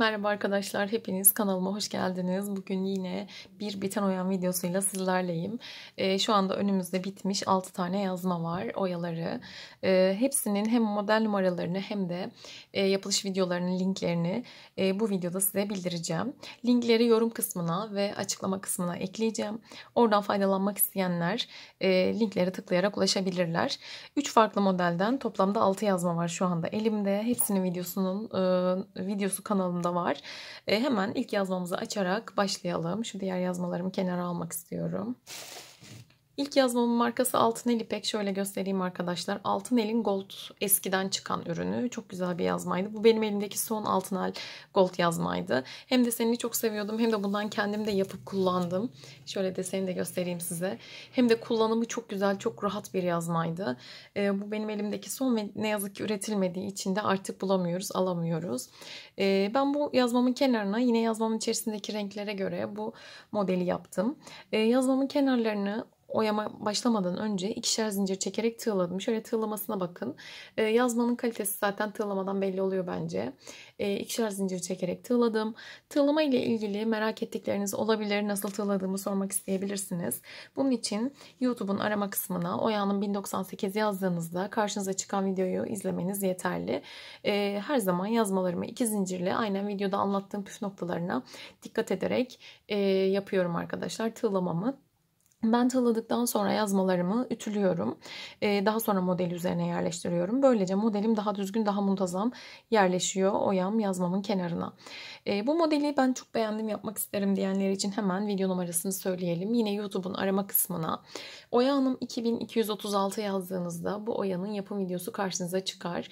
Merhaba arkadaşlar, hepiniz kanalıma hoş geldiniz. Bugün yine bir biten oyan videosuyla sizlerleyim. E, şu anda önümüzde bitmiş 6 tane yazma var, oyaları. E, hepsinin hem model numaralarını hem de e, yapılış videolarının linklerini e, bu videoda size bildireceğim. Linkleri yorum kısmına ve açıklama kısmına ekleyeceğim. Oradan faydalanmak isteyenler e, linklere tıklayarak ulaşabilirler. 3 farklı modelden toplamda 6 yazma var şu anda elimde. Hepsinin videosunun e, videosu kanalımda da var. E, hemen ilk yazmamızı açarak başlayalım. Şu diğer yazmalarımı kenara almak istiyorum. İlk yazmamın markası Altın El İpek. Şöyle göstereyim arkadaşlar. Altın El'in Gold eskiden çıkan ürünü. Çok güzel bir yazmaydı. Bu benim elimdeki son Altın El Gold yazmaydı. Hem de desenini çok seviyordum hem de bundan kendim de yapıp kullandım. Şöyle deseni de göstereyim size. Hem de kullanımı çok güzel, çok rahat bir yazmaydı. E, bu benim elimdeki son ve ne yazık ki üretilmediği için de artık bulamıyoruz, alamıyoruz. E, ben bu yazmamın kenarına yine yazmamın içerisindeki renklere göre bu modeli yaptım. E, yazmamın kenarlarını oyama başlamadan önce ikişer zincir çekerek tığladım. Şöyle tığlamasına bakın. E, yazmanın kalitesi zaten tığlamadan belli oluyor bence. E, ikişer zincir çekerek tığladım. Tığlama ile ilgili merak ettikleriniz olabilir. Nasıl tığladığımı sormak isteyebilirsiniz. Bunun için YouTube'un arama kısmına Oya'nın 1098 yazdığınızda karşınıza çıkan videoyu izlemeniz yeterli. E, her zaman yazmalarımı iki zincirle aynen videoda anlattığım püf noktalarına dikkat ederek e, yapıyorum arkadaşlar tığlamamı. Ben taladıktan sonra yazmalarımı ütülüyorum. daha sonra model üzerine yerleştiriyorum. Böylece modelim daha düzgün, daha muntazam yerleşiyor oyam yazmamın kenarına. bu modeli ben çok beğendim yapmak isterim diyenler için hemen video numarasını söyleyelim. Yine YouTube'un arama kısmına Oya Hanım 2236 yazdığınızda bu oyanın yapım videosu karşınıza çıkar.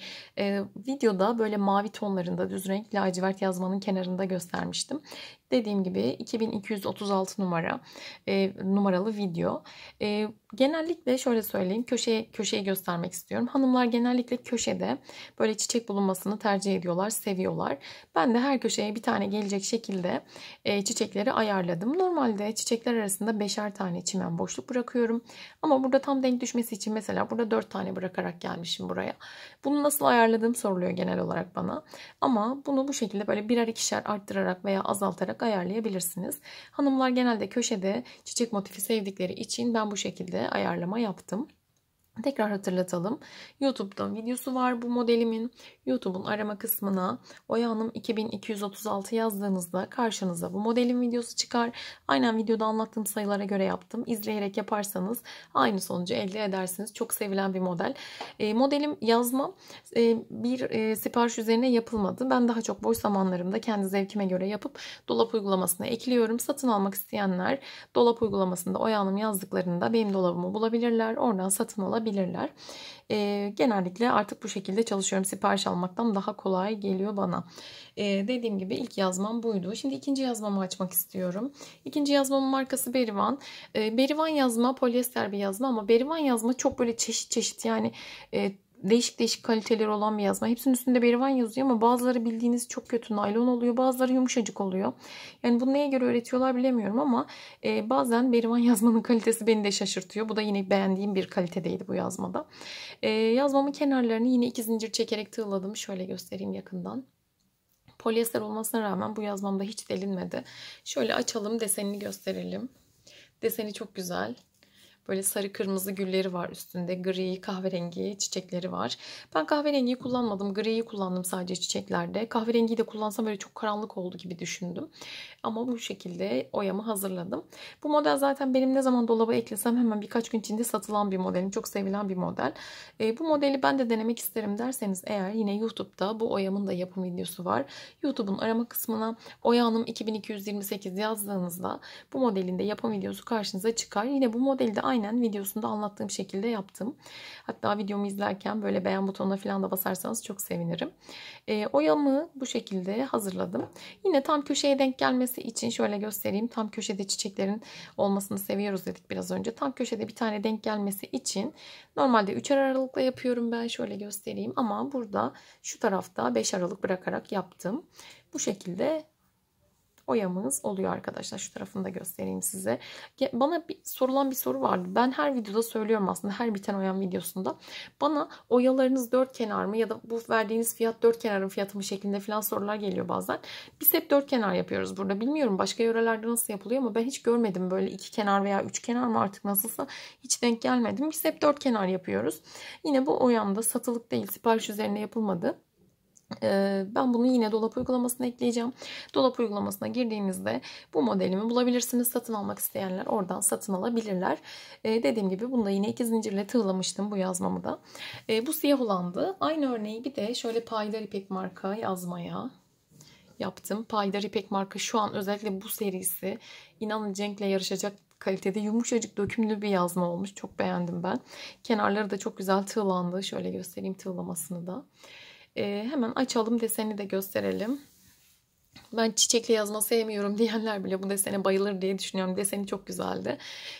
videoda böyle mavi tonlarında düz renk lacivert yazmanın kenarında göstermiştim. Dediğim gibi 2236 numara e, numaralı video. E, genellikle şöyle söyleyeyim köşeye köşeyi göstermek istiyorum. Hanımlar genellikle köşede böyle çiçek bulunmasını tercih ediyorlar, seviyorlar. Ben de her köşeye bir tane gelecek şekilde e, çiçekleri ayarladım. Normalde çiçekler arasında beşer tane çimen boşluk bırakıyorum. Ama burada tam denk düşmesi için mesela burada dört tane bırakarak gelmişim buraya. Bunu nasıl ayarladığım soruluyor genel olarak bana. Ama bunu bu şekilde böyle birer ikişer arttırarak veya azaltarak olarak ayarlayabilirsiniz. Hanımlar genelde köşede çiçek motifi sevdikleri için ben bu şekilde ayarlama yaptım. Tekrar hatırlatalım. YouTube'da videosu var bu modelimin. YouTube'un arama kısmına Oya Hanım 2236 yazdığınızda karşınıza bu modelin videosu çıkar. Aynen videoda anlattığım sayılara göre yaptım. İzleyerek yaparsanız aynı sonucu elde edersiniz. Çok sevilen bir model. E, modelim yazma e, bir e, sipariş üzerine yapılmadı. Ben daha çok boş zamanlarımda kendi zevkime göre yapıp dolap uygulamasına ekliyorum. Satın almak isteyenler dolap uygulamasında Oya Hanım yazdıklarında benim dolabımı bulabilirler. Oradan satın alabilirler kullanabilirler. E, genellikle artık bu şekilde çalışıyorum. Sipariş almaktan daha kolay geliyor bana. E, dediğim gibi ilk yazmam buydu. Şimdi ikinci yazmamı açmak istiyorum. İkinci yazmamın markası Berivan. E, Berivan yazma polyester bir yazma ama Berivan yazma çok böyle çeşit çeşit yani... E, değişik değişik kaliteleri olan bir yazma. Hepsinin üstünde berivan yazıyor ama bazıları bildiğiniz çok kötü naylon oluyor. Bazıları yumuşacık oluyor. Yani bunu neye göre öğretiyorlar bilemiyorum ama e, bazen berivan yazmanın kalitesi beni de şaşırtıyor. Bu da yine beğendiğim bir kalitedeydi bu yazmada. E, yazmamın kenarlarını yine iki zincir çekerek tığladım. Şöyle göstereyim yakından. Polyester olmasına rağmen bu yazmamda hiç delinmedi. Şöyle açalım desenini gösterelim. Deseni çok güzel. Böyle sarı kırmızı gülleri var üstünde. Gri, kahverengi çiçekleri var. Ben kahverengiyi kullanmadım. Griyi kullandım sadece çiçeklerde. Kahverengiyi de kullansam böyle çok karanlık oldu gibi düşündüm. Ama bu şekilde oyamı hazırladım. Bu model zaten benim ne zaman dolaba eklesem hemen birkaç gün içinde satılan bir modelim. Çok sevilen bir model. E, bu modeli ben de denemek isterim derseniz eğer yine YouTube'da bu oyamın da yapım videosu var. YouTube'un arama kısmına Oya 2228 yazdığınızda bu modelin de yapım videosu karşınıza çıkar. Yine bu modelde aynen videosunda anlattığım şekilde yaptım. Hatta videomu izlerken böyle beğen butonuna falan da basarsanız çok sevinirim. E, oyamı bu şekilde hazırladım. Yine tam köşeye denk gelmesi için şöyle göstereyim. Tam köşede çiçeklerin olmasını seviyoruz dedik biraz önce. Tam köşede bir tane denk gelmesi için normalde 3 aralıkla yapıyorum ben şöyle göstereyim. Ama burada şu tarafta 5 aralık bırakarak yaptım. Bu şekilde boyamız oluyor arkadaşlar. Şu tarafını da göstereyim size. Bana bir, sorulan bir soru vardı. Ben her videoda söylüyorum aslında her biten oyan videosunda. Bana oyalarınız dört kenar mı ya da bu verdiğiniz fiyat dört kenarın fiyatı mı şeklinde falan sorular geliyor bazen. Biz hep dört kenar yapıyoruz burada. Bilmiyorum başka yörelerde nasıl yapılıyor ama ben hiç görmedim böyle iki kenar veya üç kenar mı artık nasılsa hiç denk gelmedim. Biz hep dört kenar yapıyoruz. Yine bu oyamda satılık değil sipariş üzerine yapılmadı. Ee, ben bunu yine dolap uygulamasına ekleyeceğim. Dolap uygulamasına girdiğinizde bu modelimi bulabilirsiniz. Satın almak isteyenler oradan satın alabilirler. Ee, dediğim gibi bunu da yine iki zincirle tığlamıştım bu yazmamı da. Ee, bu siyah olandı. Aynı örneği bir de şöyle paydar ipek marka yazmaya yaptım. Paydar ipek marka şu an özellikle bu serisi inanın Cenk'le yarışacak kalitede yumuşacık dökümlü bir yazma olmuş. Çok beğendim ben. Kenarları da çok güzel tığlandı. Şöyle göstereyim tığlamasını da. E, hemen açalım deseni de gösterelim. Ben çiçekli yazma sevmiyorum diyenler bile bu desene bayılır diye düşünüyorum. Deseni çok güzeldi.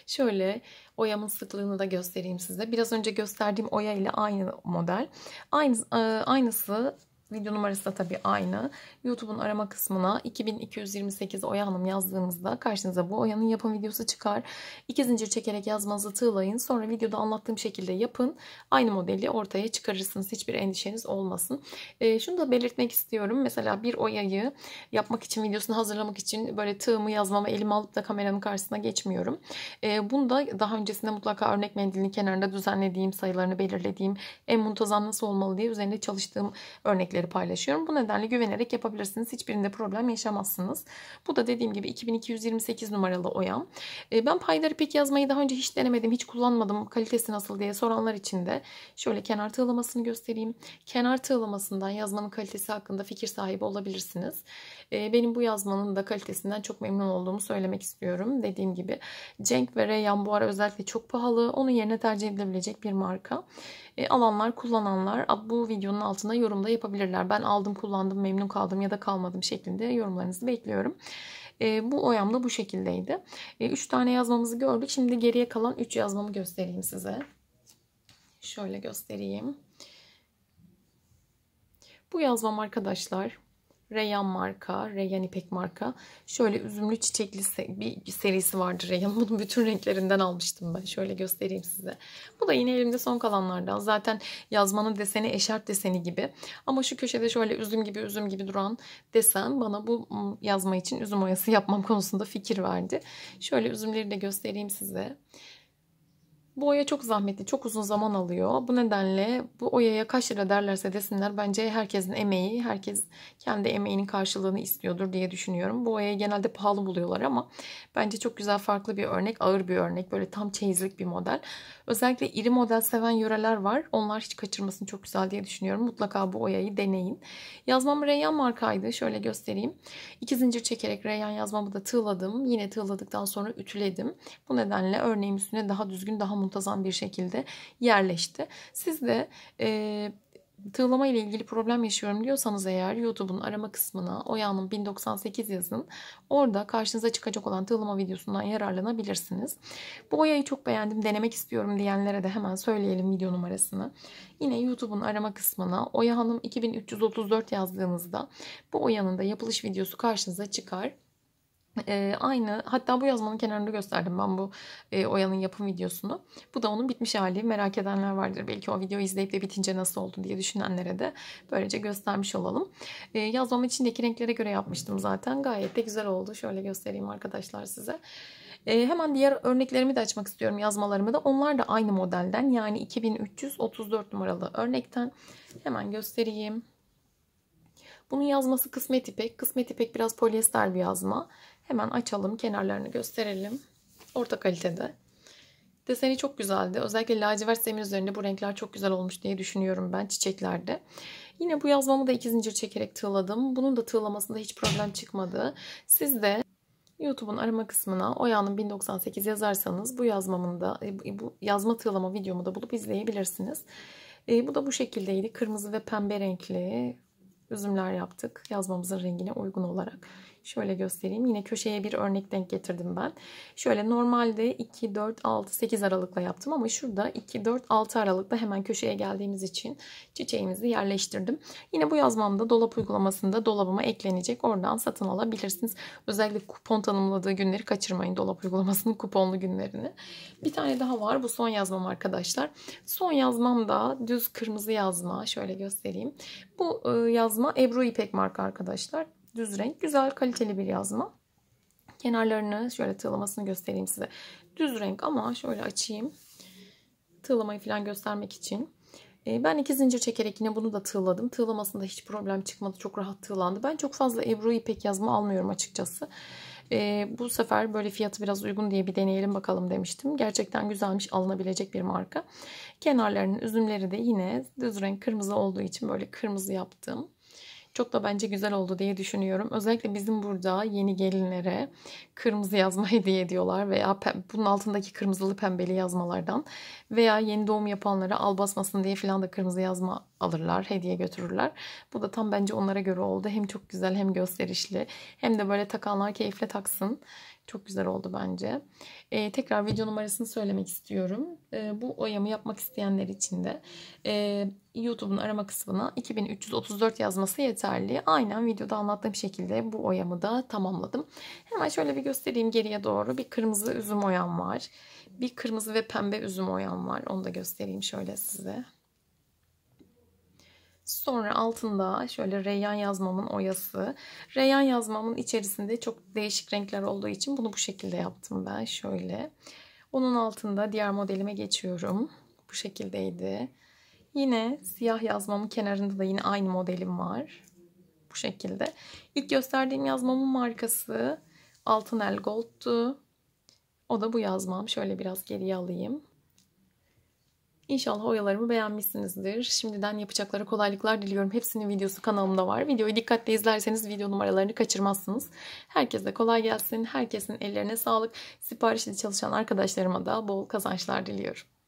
Şöyle oyamın sıklığını da göstereyim size. Biraz önce gösterdiğim oya ile aynı model. Aynı, e, aynısı Video numarası da tabii aynı. YouTube'un arama kısmına 2228 Oya Hanım yazdığımızda karşınıza bu Oya'nın yapım videosu çıkar. İki zincir çekerek yazmanızı tığlayın. Sonra videoda anlattığım şekilde yapın. Aynı modeli ortaya çıkarırsınız. Hiçbir endişeniz olmasın. E, şunu da belirtmek istiyorum. Mesela bir Oya'yı yapmak için, videosunu hazırlamak için böyle tığımı yazmama elimi alıp da kameranın karşısına geçmiyorum. E, ee, bunda daha öncesinde mutlaka örnek mendilinin kenarında düzenlediğim, sayılarını belirlediğim, en muntazam nasıl olmalı diye üzerinde çalıştığım örnekleri bilgileri paylaşıyorum. Bu nedenle güvenerek yapabilirsiniz. Hiçbirinde problem yaşamazsınız. Bu da dediğim gibi 2228 numaralı oyam. E, ben payları pek yazmayı daha önce hiç denemedim, hiç kullanmadım. Kalitesi nasıl diye soranlar için de şöyle kenar tığlamasını göstereyim. Kenar tığlamasından yazmanın kalitesi hakkında fikir sahibi olabilirsiniz. E, benim bu yazmanın da kalitesinden çok memnun olduğumu söylemek istiyorum. Dediğim gibi Cenk ve Reyyan bu ara özellikle çok pahalı. Onun yerine tercih edilebilecek bir marka e, alanlar, kullananlar bu videonun altına yorumda yapabilirler. Ben aldım, kullandım, memnun kaldım ya da kalmadım şeklinde yorumlarınızı bekliyorum. E, bu oyam da bu şekildeydi. 3 e, tane yazmamızı gördük. Şimdi geriye kalan 3 yazmamı göstereyim size. Şöyle göstereyim. Bu yazmam arkadaşlar Reyhan marka, Reyhan İpek marka. Şöyle üzümlü çiçekli bir serisi vardı Reyhan. Bunun bütün renklerinden almıştım ben. Şöyle göstereyim size. Bu da yine elimde son kalanlardan. Zaten yazmanın deseni eşarp deseni gibi. Ama şu köşede şöyle üzüm gibi üzüm gibi duran desen bana bu yazma için üzüm oyası yapmam konusunda fikir verdi. Şöyle üzümleri de göstereyim size. Bu oya çok zahmetli, çok uzun zaman alıyor. Bu nedenle bu oyaya kaç lira derlerse desinler bence herkesin emeği, herkes kendi emeğinin karşılığını istiyordur diye düşünüyorum. Bu oyayı genelde pahalı buluyorlar ama bence çok güzel farklı bir örnek, ağır bir örnek. Böyle tam çeyizlik bir model. Özellikle iri model seven yöreler var. Onlar hiç kaçırmasın çok güzel diye düşünüyorum. Mutlaka bu oyayı deneyin. Yazmam Reyyan markaydı. Şöyle göstereyim. İki zincir çekerek Reyyan yazmamı da tığladım. Yine tığladıktan sonra ütüledim. Bu nedenle örneğim üstüne daha düzgün, daha mutlu muntazam bir şekilde yerleşti. Siz de e, tığlama ile ilgili problem yaşıyorum diyorsanız eğer YouTube'un arama kısmına Oya'nın 1098 yazın. Orada karşınıza çıkacak olan tığlama videosundan yararlanabilirsiniz. Bu Oya'yı çok beğendim denemek istiyorum diyenlere de hemen söyleyelim video numarasını. Yine YouTube'un arama kısmına Oya Hanım 2334 yazdığınızda bu Oya'nın da yapılış videosu karşınıza çıkar. E, aynı hatta bu yazmanın kenarında gösterdim ben bu e, Oya'nın yapım videosunu. Bu da onun bitmiş hali. Merak edenler vardır. Belki o videoyu izleyip de bitince nasıl oldu diye düşünenlere de böylece göstermiş olalım. E, ee, yazmam içindeki renklere göre yapmıştım zaten. Gayet de güzel oldu. Şöyle göstereyim arkadaşlar size. E, hemen diğer örneklerimi de açmak istiyorum yazmalarımı da. Onlar da aynı modelden yani 2334 numaralı örnekten hemen göstereyim. Bunun yazması kısmet ipek. Kısmet ipek biraz polyester bir yazma. Hemen açalım, kenarlarını gösterelim. Orta kalitede. Deseni çok güzeldi. Özellikle lacivert zemin üzerinde bu renkler çok güzel olmuş diye düşünüyorum ben çiçeklerde. Yine bu yazmamı da iki zincir çekerek tığladım. Bunun da tığlamasında hiç problem çıkmadı. Siz de YouTube'un arama kısmına Oya'nın 1098 yazarsanız bu yazmamın da e, bu yazma tığlama videomu da bulup izleyebilirsiniz. E, bu da bu şekildeydi. Kırmızı ve pembe renkli üzümler yaptık. Yazmamızın rengine uygun olarak. Şöyle göstereyim. Yine köşeye bir örnek denk getirdim ben. Şöyle normalde 2, 4, 6, 8 aralıkla yaptım ama şurada 2, 4, 6 aralıkta hemen köşeye geldiğimiz için çiçeğimizi yerleştirdim. Yine bu yazmamda dolap uygulamasında dolabıma eklenecek. Oradan satın alabilirsiniz. Özellikle kupon tanımladığı günleri kaçırmayın dolap uygulamasının kuponlu günlerini. Bir tane daha var. Bu son yazmam arkadaşlar. Son yazmam da düz kırmızı yazma. Şöyle göstereyim. Bu e, yazma Ebru İpek marka arkadaşlar. Düz renk. Güzel kaliteli bir yazma. Kenarlarını şöyle tığlamasını göstereyim size. Düz renk ama şöyle açayım. Tığlamayı falan göstermek için. Ee, ben iki zincir çekerek yine bunu da tığladım. Tığlamasında hiç problem çıkmadı. Çok rahat tığlandı. Ben çok fazla Ebru ipek yazma almıyorum açıkçası. Ee, bu sefer böyle fiyatı biraz uygun diye bir deneyelim bakalım demiştim. Gerçekten güzelmiş alınabilecek bir marka. Kenarlarının üzümleri de yine düz renk kırmızı olduğu için böyle kırmızı yaptım. Çok da bence güzel oldu diye düşünüyorum. Özellikle bizim burada yeni gelinlere kırmızı yazma hediye ediyorlar veya bunun altındaki kırmızılı pembeli yazmalardan veya yeni doğum yapanlara al basmasın diye filan da kırmızı yazma alırlar, hediye götürürler. Bu da tam bence onlara göre oldu. Hem çok güzel hem gösterişli hem de böyle takanlar keyifle taksın. Çok güzel oldu bence. Ee, tekrar video numarasını söylemek istiyorum. Ee, bu oyamı yapmak isteyenler için de e, YouTube'un arama kısmına 2334 yazması yeterli. Aynen videoda anlattığım şekilde bu oyamı da tamamladım. Hemen şöyle bir göstereyim geriye doğru. Bir kırmızı üzüm oyam var. Bir kırmızı ve pembe üzüm oyam var. Onu da göstereyim şöyle size. Sonra altında şöyle reyan yazmamın oyası. reyan yazmamın içerisinde çok değişik renkler olduğu için bunu bu şekilde yaptım ben. Şöyle. Onun altında diğer modelime geçiyorum. Bu şekildeydi. Yine siyah yazmamın kenarında da yine aynı modelim var. Bu şekilde. İlk gösterdiğim yazmamın markası Altın El Gold'tu. O da bu yazmam. Şöyle biraz geriye alayım. İnşallah oyalarımı beğenmişsinizdir. Şimdiden yapacaklara kolaylıklar diliyorum. Hepsinin videosu kanalımda var. Videoyu dikkatle izlerseniz video numaralarını kaçırmazsınız. Herkese kolay gelsin. Herkesin ellerine sağlık. Siparişli çalışan arkadaşlarıma da bol kazançlar diliyorum.